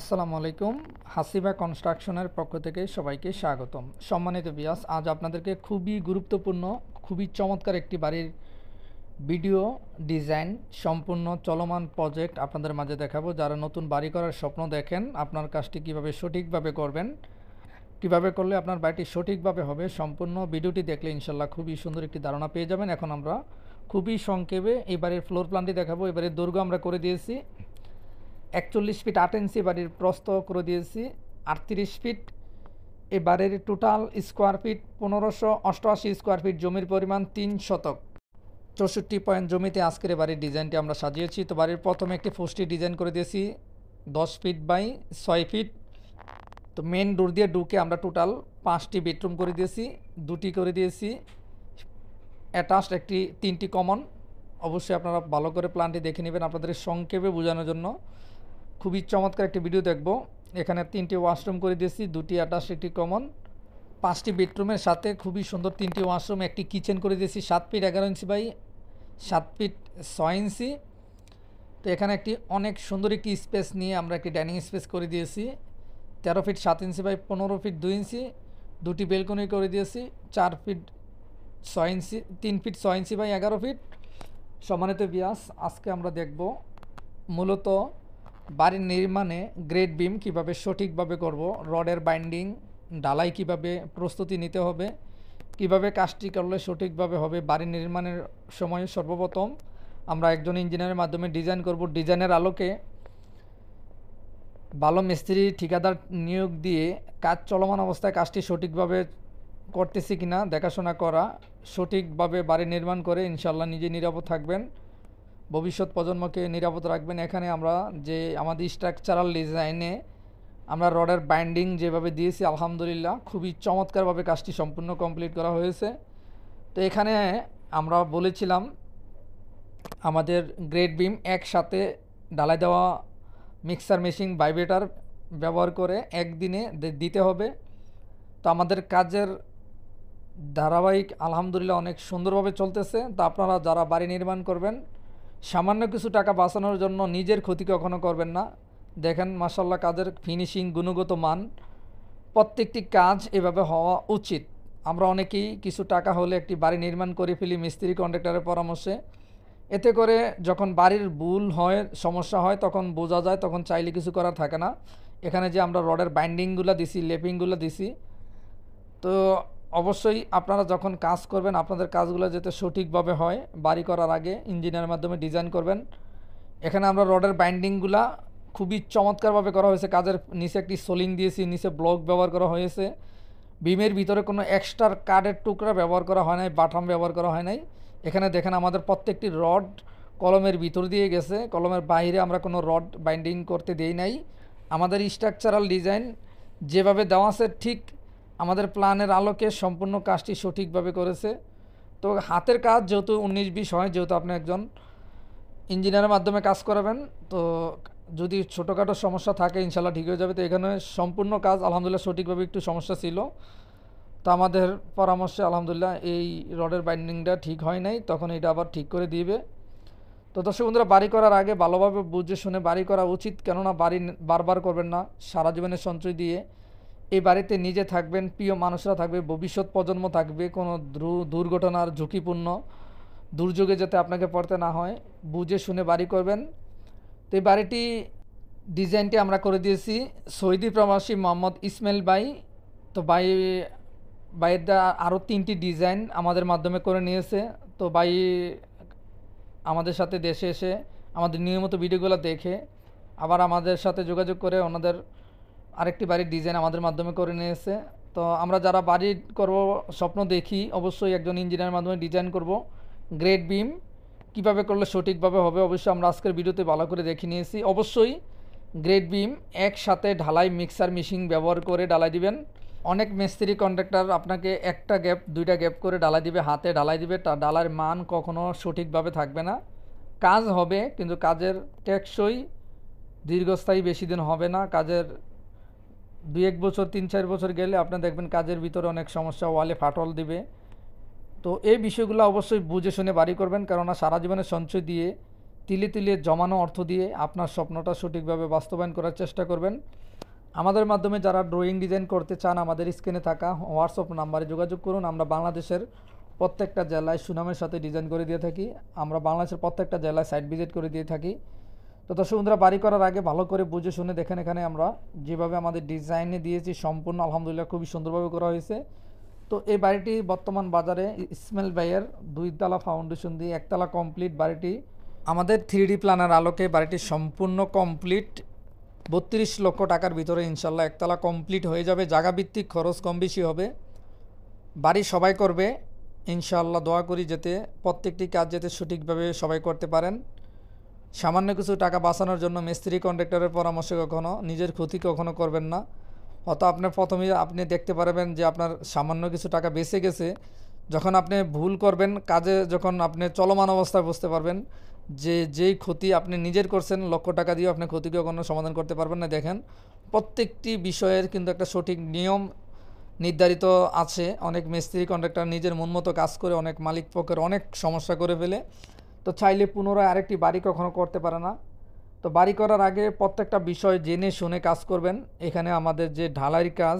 আসসালামু আলাইকুম হাসিবা কনস্ট্রাকশনের পক্ষ থেকে সবাইকে স্বাগতম সম্মানিত বিয়াস আজ আপনাদেরকে খুবই গুরুত্বপূর্ণ খুবই চমৎকার একটি বাড়ির ভিডিও ডিজাইন সম্পূর্ণ চলমান প্রজেক্ট আপনাদের মাঝে দেখাবো যারা নতুন বাড়ি করার স্বপ্ন দেখেন আপনার কাজটি কিভাবে সঠিকভাবে করবেন কিভাবে করলে আপনার বাড়িটি সঠিকভাবে হবে সম্পূর্ণ ভিডিওটি দেখলে ইনশাল্লাহ খুবই সুন্দর একটি ধারণা পেয়ে যাবেন এখন আমরা খুবই সংক্ষেপে এবারের ফ্লোর প্ল্যানটি দেখাবো এবারে দুর্গ আমরা করে দিয়েছি একচল্লিশ ফিট আট ইঞ্চি বাড়ির প্রস্ত করে দিয়েছি আটত্রিশ ফিট এ বাড়ির টোটাল স্কোয়ার ফিট পনেরোশো অষ্টআশি স্কোয়ার ফিট জমির পরিমাণ তিন শতক চৌষট্টি পয়েন্ট জমিতে আজকের বাড়ির ডিজাইনটি আমরা সাজিয়েছি তো বাড়ির প্রথমে একটি ফুষ্টি ডিজাইন করে দিয়েছি দশ ফিট বাই ছয় ফিট তো মেন ডোর দিয়ে ডুকে আমরা টোটাল পাঁচটি বেডরুম করে দিয়েছি দুটি করে দিয়েছি অ্যাটাচ একটি তিনটি কমন অবশ্যই আপনারা ভালো করে প্ল্যানটি দেখে নেবেন আপনাদের সংক্ষেপে বোঝানোর জন্য খুবই চমৎকার একটি ভিডিও দেখব এখানে তিনটি ওয়াশরুম করে দিয়েছি দুটি আটাশ একটি কমন পাঁচটি বেডরুমের সাথে খুবই সুন্দর তিনটি ওয়াশরুম একটি কিচেন করে দিয়েছি সাত ফিট এগারো ইঞ্চি বাই সাত ফিট ছয় ইঞ্চি তো এখানে একটি অনেক সুন্দর একটি স্পেস নিয়ে আমরা একটি ডাইনিং স্পেস করে দিয়েছি তেরো ফিট সাত ইঞ্চি বাই পনেরো ফিট দুই ইঞ্চি দুটি বেলকনি করে দিয়েছি চার ফিট ছয় ইঞ্চি তিন ফিট ছয় ইঞ্চি বাই এগারো ফিট সমানিত বিয়াস আজকে আমরা দেখব মূলত বাড়ির নির্মাণে গ্রেড বিম কিভাবে সঠিকভাবে করব রডের বাইন্ডিং ডালাই কিভাবে প্রস্তুতি নিতে হবে কিভাবে কাজটি করলে সঠিকভাবে হবে বাড়ি নির্মাণের সময় সর্বপ্রথম আমরা একজন ইঞ্জিনিয়ারের মাধ্যমে ডিজাইন করব ডিজাইনের আলোকে ভালো মিস্ত্রি ঠিকাদার নিয়োগ দিয়ে কাজ চলমান অবস্থায় কাজটি সঠিকভাবে করতেছি কিনা দেখাশোনা করা সঠিকভাবে বাড়ি নির্মাণ করে ইনশাল্লাহ নিজে নিরাপদ থাকবেন ভবিষ্যৎ প্রজন্মকে নিরাপদ রাখবেন এখানে আমরা যে আমাদের স্ট্রাকচারাল ডিজাইনে আমরা রডের বাইন্ডিং যেভাবে দিয়েছি আলহামদুলিল্লাহ খুবই চমৎকারভাবে কাজটি সম্পূর্ণ কমপ্লিট করা হয়েছে তো এখানে আমরা বলেছিলাম আমাদের গ্রেড বিম একসাথে ডালাই দেওয়া মিক্সার মেশিন বাইবেটার ব্যবহার করে একদিনে দিতে হবে তো আমাদের কাজের ধারাবাহিক আলহামদুলিল্লাহ অনেক সুন্দরভাবে চলতেছে তো আপনারা যারা বাড়ি নির্মাণ করবেন সামান্য কিছু টাকা বাঁচানোর জন্য নিজের ক্ষতি কখনো করবেন না দেখেন মাসাল্লাহ কাজের ফিনিশিং গুণগত মান প্রত্যেকটি কাজ এভাবে হওয়া উচিত আমরা অনেকেই কিছু টাকা হলে একটি বাড়ি নির্মাণ করে ফেলি মিস্ত্রি কন্ট্রাক্টরের পরামর্শে এতে করে যখন বাড়ির ভুল হয় সমস্যা হয় তখন বোঝা যায় তখন চাইলে কিছু করার থাকে না এখানে যে আমরা রডের বাইন্ডিংগুলো দিছি লেপিংগুলো দিছি তো অবশ্যই আপনারা যখন কাজ করবেন আপনাদের কাজগুলো যাতে সঠিকভাবে হয় বাড়ি করার আগে ইঞ্জিনিয়ারের মাধ্যমে ডিজাইন করবেন এখানে আমরা রডের বাইন্ডিংগুলা খুবই চমৎকারভাবে করা হয়েছে কাজের নিচে একটি সোলিং দিয়েছি নিচে ব্লক ব্যবহার করা হয়েছে বিমের ভিতরে কোনো এক্সট্রা কার্ডের টুকরা ব্যবহার করা হয় নাই বাটাম ব্যবহার করা হয় নাই এখানে দেখেন আমাদের প্রত্যেকটি রড কলমের ভিতর দিয়ে গেছে কলমের বাইরে আমরা কোনো রড বাইন্ডিং করতে দেই নাই আমাদের স্ট্রাকচারাল ডিজাইন যেভাবে দেওয়া আছে ঠিক আমাদের প্ল্যানের আলোকে সম্পূর্ণ কাজটি সঠিকভাবে করেছে তো হাতের কাজ যেহেতু উনিশ বিশ হয় যেহেতু আপনি একজন ইঞ্জিনিয়ারের মাধ্যমে কাজ করাবেন তো যদি ছোটোখাটো সমস্যা থাকে ইনশাল্লাহ ঠিক হয়ে যাবে তো এখানে সম্পূর্ণ কাজ আলহামদুলিল্লাহ সঠিকভাবে একটু সমস্যা ছিল তো আমাদের পরামর্শে আলহামদুলিল্লাহ এই রডের বাইন্ডিংটা ঠিক হয় নাই তখন এটা আবার ঠিক করে দিবে তো দর্শক বন্ধুরা বাড়ি করার আগে ভালোভাবে বুঝে শুনে বাড়ি করা উচিত কেননা বাড়ি বারবার করবেন না সারা জীবনের সঞ্চয় দিয়ে এই বাড়িতে নিজে থাকবেন প্রিয় মানুষরা থাকবে ভবিষ্যৎ প্রজন্ম থাকবে কোনো দুর্ঘটনার ঝুঁকিপূর্ণ দুর্যোগে যাতে আপনাকে পড়তে না হয় বুঝে শুনে বাড়ি করবেন তো এই বাড়িটি ডিজাইনটি আমরা করে দিয়েছি সৌদি প্রবাসী মোহাম্মদ ইসমাইল বাই তো বাই বাইয়ের দ্বারা আরও তিনটি ডিজাইন আমাদের মাধ্যমে করে নিয়েছে তো বাই আমাদের সাথে দেশে এসে আমাদের নিয়মিত ভিডিওগুলো দেখে আবার আমাদের সাথে যোগাযোগ করে ওনাদের আরেকটি বাড়ির ডিজাইন আমাদের মাধ্যমে করে নিয়েছে তো আমরা যারা বাড়ি করব স্বপ্ন দেখি অবশ্যই একজন ইঞ্জিনিয়ারের মাধ্যমে ডিজাইন করব গ্রেড বিম কিভাবে করলে সঠিকভাবে হবে অবশ্যই আমরা আজকের ভিডিওতে ভালো করে দেখে নিয়েছি অবশ্যই গ্রেড বিম একসাথে ঢালাই মিক্সার মেশিন ব্যবহার করে ঢালাই দিবেন অনেক মিস্ত্রি কন্ট্রাক্টর আপনাকে একটা গ্যাপ দুইটা গ্যাপ করে ডালাই দিবে হাতে ডালাই দিবে তা ডালার মান কখনো সঠিকভাবে থাকবে না কাজ হবে কিন্তু কাজের টেকসই দীর্ঘস্থায়ী বেশি দিন হবে না কাজের দুই এক বছর তিন চার বছর গেলে আপনার দেখবেন কাজের ভিতরে অনেক সমস্যা ওয়ালে ফাটল দিবে তো এই বিষয়গুলো অবশ্যই বুঝে শুনে বাড়ি করবেন কেননা সারা জীবনের সঞ্চয় দিয়ে তিলে তিলে জমানো অর্থ দিয়ে আপনার স্বপ্নটা সঠিকভাবে বাস্তবায়ন করার চেষ্টা করবেন আমাদের মাধ্যমে যারা ড্রয়িং ডিজাইন করতে চান আমাদের স্ক্রিনে থাকা হোয়াটসঅ্যাপ নাম্বারে যোগাযোগ করুন আমরা বাংলাদেশের প্রত্যেকটা জেলায় সুনামের সাথে ডিজাইন করে দিয়ে থাকি আমরা বাংলাদেশের প্রত্যেকটা জেলায় সাইট ভিজিট করে দিয়ে থাকি তো দর্শক বন্ধুরা বাড়ি করার আগে ভালো করে বুঝে শুনে দেখেন এখানে আমরা যেভাবে আমাদের ডিজাইনে দিয়েছি সম্পূর্ণ আলহামদুলিল্লাহ খুবই সুন্দরভাবে করা হয়েছে তো এই বাড়িটি বর্তমান বাজারে ইসমাইল ভাইয়ের দুইতলা ফাউন্ডেশন দিয়ে একতলা কমপ্লিট বাড়িটি আমাদের থ্রি প্ল্যানের আলোকে বাড়িটি সম্পূর্ণ কমপ্লিট বত্রিশ লক্ষ টাকার ভিতরে ইনশাল্লাহ একতলা কমপ্লিট হয়ে যাবে ভিত্তিক খরচ কম বেশি হবে বাড়ি সবাই করবে ইনশাল্লাহ দোয়া করি যেতে প্রত্যেকটি কাজ যেতে সঠিকভাবে সবাই করতে পারেন সামান্য কিছু টাকা বাঁচানোর জন্য মিস্ত্রি কন্ট্রাক্টরের পরামর্শ কখনো নিজের ক্ষতি কখনো করবেন না অত আপনার প্রথমেই আপনি দেখতে পারবেন যে আপনার সামান্য কিছু টাকা বেঁচে গেছে যখন আপনি ভুল করবেন কাজে যখন আপনি চলমান অবস্থায় বুঝতে পারবেন যে যেই ক্ষতি আপনি নিজের করছেন লক্ষ টাকা দিয়ে আপনি ক্ষতি কখনো সমাধান করতে পারবেন না দেখেন প্রত্যেকটি বিষয়ের কিন্তু একটা সঠিক নিয়ম নির্ধারিত আছে অনেক মিস্ত্রি কন্ট্রাক্টর নিজের মন মতো কাজ করে অনেক মালিক পক্ষের অনেক সমস্যা করে ফেলে তো চাইলে পুনরায় আরেকটি বাড়ি কখনো করতে পারে না তো বাড়ি করার আগে প্রত্যেকটা বিষয় জেনে শুনে কাজ করবেন এখানে আমাদের যে ঢালাইয়ের কাজ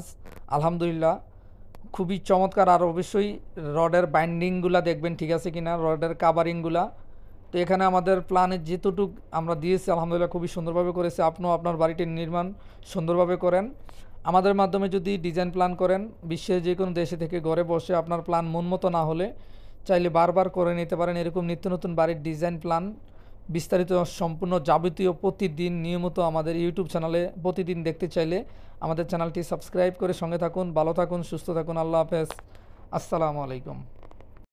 আলহামদুলিল্লাহ খুবই চমৎকার আর অবশ্যই রডের বাইন্ডিংগুলা দেখবেন ঠিক আছে কি না রডের কাভারিংগুলা তো এখানে আমাদের প্ল্যানের যেতটুক আমরা দিয়েছি আলহামদুলিল্লাহ খুবই সুন্দরভাবে করেছে আপনিও আপনার বাড়িটির নির্মাণ সুন্দরভাবে করেন আমাদের মাধ্যমে যদি ডিজাইন প্ল্যান করেন বিশ্বের যে কোনো দেশে থেকে ঘরে বসে আপনার প্ল্যান মতো না হলে চাইলে বারবার করে নিতে পারেন এরকম নিত্য নতুন বাড়ির ডিজাইন প্ল্যান বিস্তারিত সম্পূর্ণ যাবতীয় প্রতিদিন নিয়মিত আমাদের ইউটিউব চ্যানেলে প্রতিদিন দেখতে চাইলে আমাদের চ্যানেলটি সাবস্ক্রাইব করে সঙ্গে থাকুন ভালো থাকুন সুস্থ থাকুন আল্লাহ হাফেজ আসসালামু আলাইকুম